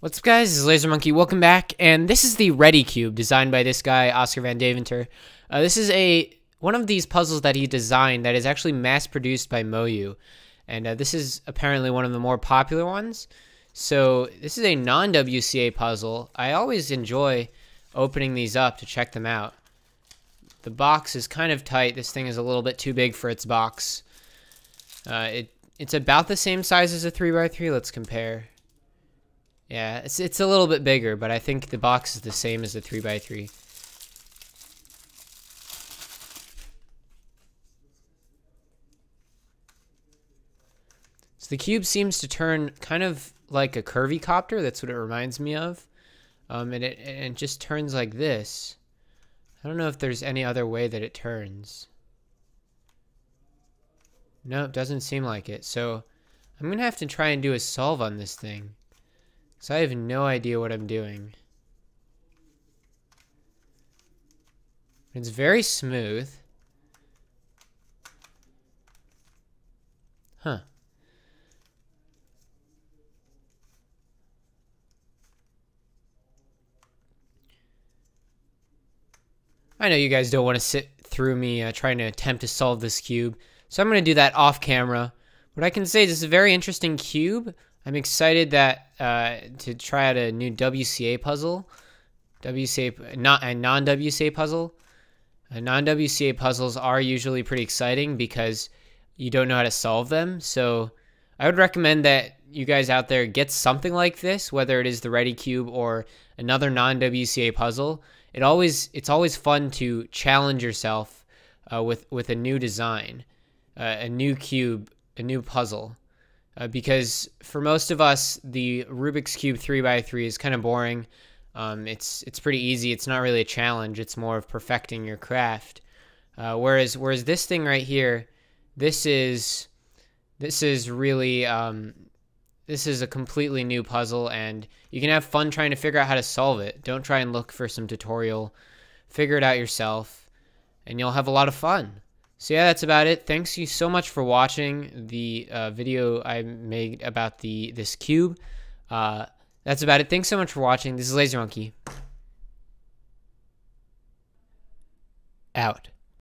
What's up guys, this is Laser Monkey. welcome back, and this is the Ready Cube, designed by this guy, Oscar Van Deventer. Uh, this is a one of these puzzles that he designed that is actually mass-produced by Moyu, and uh, this is apparently one of the more popular ones. So, this is a non-WCA puzzle. I always enjoy opening these up to check them out. The box is kind of tight, this thing is a little bit too big for its box. Uh, it, it's about the same size as a 3x3, let's compare. Yeah, it's, it's a little bit bigger, but I think the box is the same as the 3x3. So the cube seems to turn kind of like a curvy copter. That's what it reminds me of. Um, and, it, and it just turns like this. I don't know if there's any other way that it turns. No, it doesn't seem like it. So I'm going to have to try and do a solve on this thing. So I have no idea what I'm doing. It's very smooth. Huh. I know you guys don't want to sit through me uh, trying to attempt to solve this cube, so I'm going to do that off camera. What I can say is, this is a very interesting cube I'm excited that uh, to try out a new WCA puzzle, WCA not a non WCA puzzle. Uh, non WCA puzzles are usually pretty exciting because you don't know how to solve them. So I would recommend that you guys out there get something like this, whether it is the Ready Cube or another non WCA puzzle. It always it's always fun to challenge yourself uh, with with a new design, uh, a new cube, a new puzzle. Uh, because for most of us, the Rubik's Cube 3x3 is kind of boring. Um, it's, it's pretty easy. It's not really a challenge. It's more of perfecting your craft. Uh, whereas, whereas this thing right here, this is, this is really, um, this is a completely new puzzle and you can have fun trying to figure out how to solve it. Don't try and look for some tutorial. Figure it out yourself and you'll have a lot of fun. So yeah, that's about it. Thanks you so much for watching the uh, video I made about the this cube. Uh, that's about it. Thanks so much for watching. This is Laser Monkey. Out.